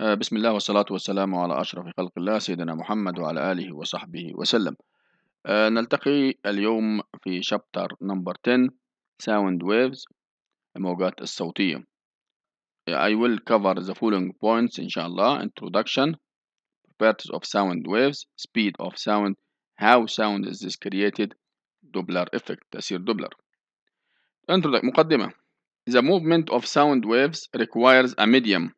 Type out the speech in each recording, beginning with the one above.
بسم الله والصلاة والسلام على أشرف خلق الله سيدنا محمد وعلى آله وصحبه وسلم نلتقي اليوم في شابتر نمبر 10 Sound Waves الموجات الصوتية I will cover the following points إن شاء الله Introduction Properties of sound waves Speed of sound How sound is this created Doppler effect تأثير دوبلر مقدمة The movement of sound waves requires a medium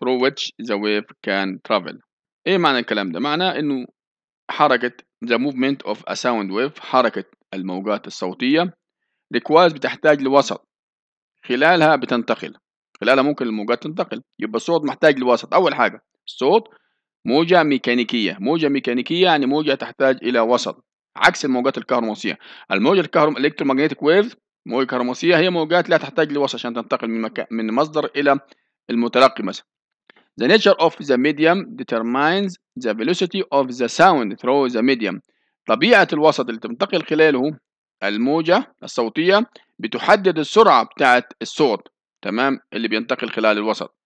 through which the wave can travel ايه معنى الكلام ده معناه انه حركة the movement of a sound wave حركة الموجات الصوتية requires بتحتاج لوسط خلالها بتنتقل خلالها ممكن الموجات تنتقل يبقى الصوت محتاج لوسط أول حاجة الصوت موجة ميكانيكية موجة ميكانيكية يعني موجة تحتاج إلى وسط عكس الموجات الكهرومغناطيسية الموجة الكهرم الكترومagnetic ويف موجة كهرومغناطيسية هي موجات لا تحتاج لوسط عشان تنتقل من مكان من مصدر إلى المتلقي مثلا The nature of the medium determines the velocity of the sound through the medium. طبيعة الوسط اللي تنتقل خلاله الموجة الصوتية بتحدد السرعة بتاعة الصوت تمام اللي بينتقل خلال الوسط.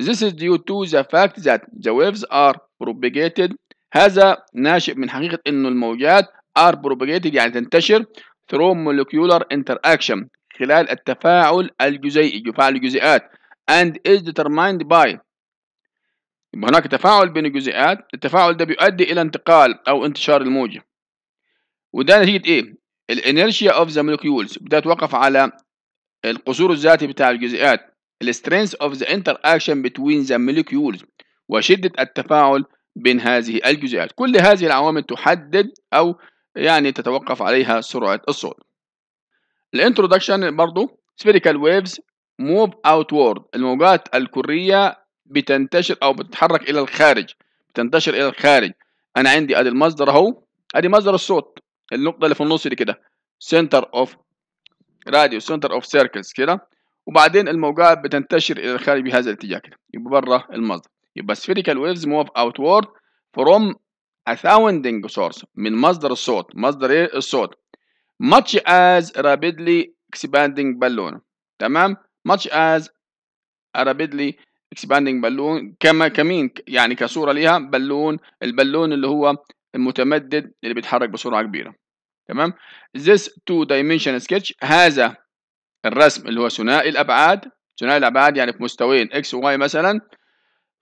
This is due to the fact that the waves are propagated هذا ناشئ من حقيقة إنه الموجات are propagated يعني تنتشر through molecular interaction خلال التفاعل الجزيئي يفعل الجزيئات. and is determined by يبقى هناك تفاعل بين الجزيئات التفاعل ده بيؤدي إلى انتقال أو انتشار الموجة وده نتيجة إيه؟ الانيرشيا اوف ذا molecules بتتوقف على القصور الذاتي بتاع الجزيئات السترينث اوف ذا interaction between ذا molecules وشدة التفاعل بين هذه الجزيئات كل هذه العوامل تحدد أو يعني تتوقف عليها سرعة الصوت الانترودكشن برضو spherical waves move outward الموجات الكرية بتنتشر او بتتحرك الى الخارج بتنتشر الى الخارج انا عندي ادي المصدر اهو ادي مصدر الصوت النقطه اللي في النص دي كده سنتر اوف راديو سنتر اوف سيركلز كده وبعدين الموجات بتنتشر الى الخارج بهذا الاتجاه كده يبقى بره المصدر يبقى spherical waves move outward from a sounding source من مصدر الصوت مصدر ايه الصوت much as rapidly expanding balloon تمام much as rapidly اكسباندنج بالون كما كمين يعني كصوره ليها بالون البالون اللي هو المتمدد اللي بيتحرك بسرعه كبيره تمام this two dimensional sketch هذا الرسم اللي هو ثنائي الابعاد ثنائي الابعاد يعني في مستويين اكس وواي مثلا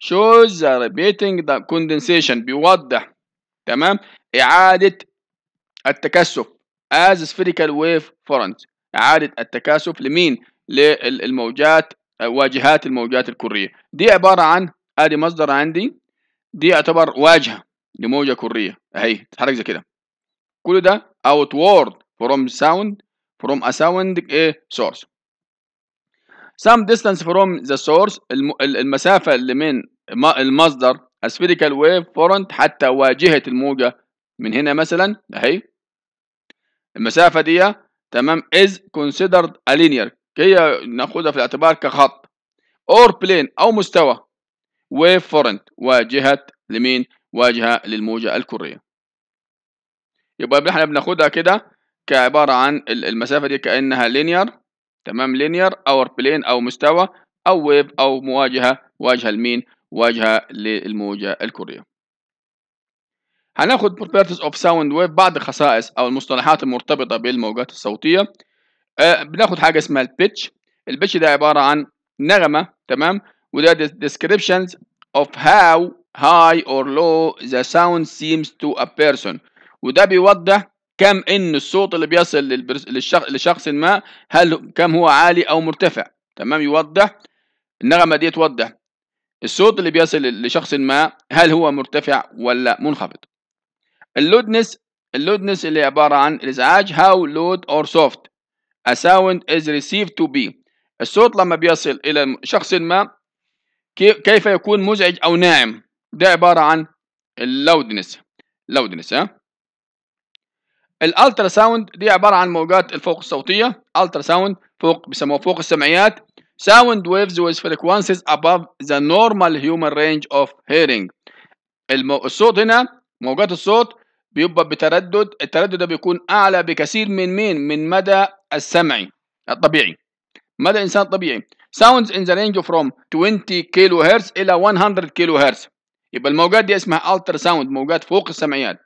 shows the repeating the condensation بيوضح تمام اعاده التكثف as spherical wave front اعاده التكاثف لمين للموجات آه، واجهات الموجات الكرية دي عبارة عن ادي مصدر عندي دي يعتبر واجهة لموجة كرية اهي تتحرك زي كده كل ده outward from sound from a sound إيه، source some distance from the source المسافة اللي من المصدر a spherical wave front حتى واجهة الموجة من هنا مثلا اهي المسافة دي تمام is considered a linear كي ناخذها في الاعتبار كخط اور بلين او مستوى ويف فرونت واجهه لمين واجهه للموجه الكريه يبقى احنا بناخدها كده كعباره عن المسافه دي كانها لينير تمام لينير اور بلين او مستوى او ويف او مواجهه واجهه لمين واجهه للموجه الكريه هناخد بروبرتيز اوف ساوند ويف بعض الخصائص او المصطلحات المرتبطه بالموجات الصوتيه آه، بناخد حاجه اسمها البيتش البيتش ده عباره عن نغمه تمام وده descriptions of how high or low the sound seems to a person وده بيوضح كم ان الصوت اللي بيصل للشخص لشخص ما هل كم هو عالي او مرتفع تمام يوضح النغمه دي توضح الصوت اللي بيصل لشخص ما هل هو مرتفع ولا منخفض اللودنس اللودنس اللي عباره عن الازعاج how loud or soft A sound is received to be الصوت لما بيصل إلى شخص ما كيف يكون مزعج أو ناعم ده عبارة عن اللودنس loudness ها الالترا ساوند دي عباره عن موجات الفوق الصوتيه الترا ساوند فوق بيسموها فوق السمعيات ساوند ويفز with frequencies above the normal human range of hearing الصوت هنا موجات الصوت بيبقى بتردد التردد ده بيكون اعلى بكثير من مين من مدى السمعي الطبيعي مدى انسان طبيعي sounds in the range from 20 كيلو هرتز الى 100 كيلو هرتز يبقى الموجات دي اسمها التر ساوند موجات فوق السمعيات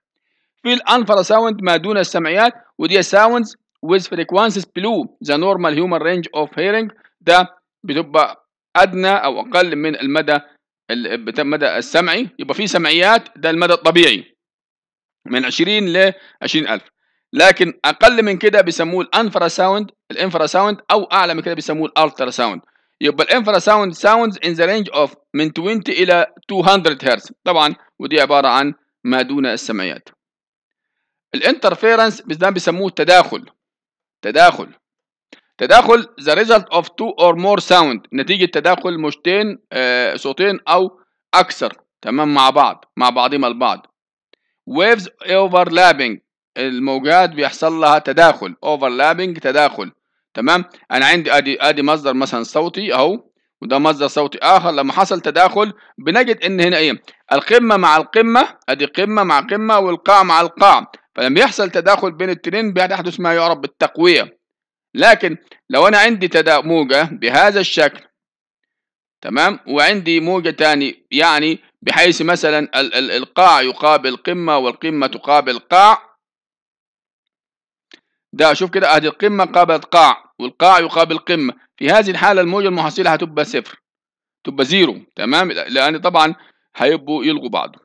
في الانفرا ساوند ما دون السمعيات ودي ساوندز with frequencies below the normal human range of hearing ده بتبقى ادنى او اقل من المدى مدى السمعي يبقى في سمعيات ده المدى الطبيعي من 20 ل 20000 لكن اقل من كده بيسموه الانفرا ساوند الانفرا ساوند او اعلى من كده بيسموه الالترا ساوند يبقى الانفرا ساوند ساوندز ان ذا رينج اوف من 20 الى 200 هرتز طبعا ودي عباره عن ما دون السمعيات الانترفيرنس ده بيسموه تداخل تداخل تداخل ذا ريزلت اوف تو اور مور ساوند نتيجة تداخل مشتين آه صوتين أو أكثر تمام مع بعض مع بعضهم البعض waves overlapping الموجات بيحصل لها تداخل overlapping تداخل تمام انا عندي ادي ادي مصدر مثلا صوتي اهو وده مصدر صوتي اخر لما حصل تداخل بنجد ان هنا ايه القمه مع القمه ادي قمه مع قمه والقاع مع القاع فلما يحصل تداخل بين الاثنين بيحدث ما يعرف بالتقويه لكن لو انا عندي تدا موجه بهذا الشكل تمام وعندي موجه ثاني يعني بحيث مثلا القاع يقابل قمة والقمة تقابل قاع ده شوف كده هذه القمة قابلت قاع والقاع يقابل قمة في هذه الحالة الموجة المحصلة هتبقى صفر تبقى زيرو تمام لأن طبعا هيبقوا يلغوا بعض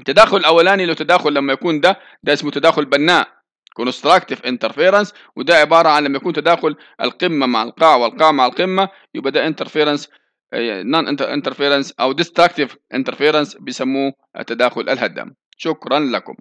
التداخل الأولاني له تداخل لما يكون ده ده اسمه تداخل بناء كونستراكتيف انترفيرنس وده عبارة عن لما يكون تداخل القمة مع القاع والقاع مع القمة يبقى ده انترفيرنس نون إيه، انترفيرنس او ديستراكتيف انترفيرنس بيسموه التداخل الهدام شكرا لكم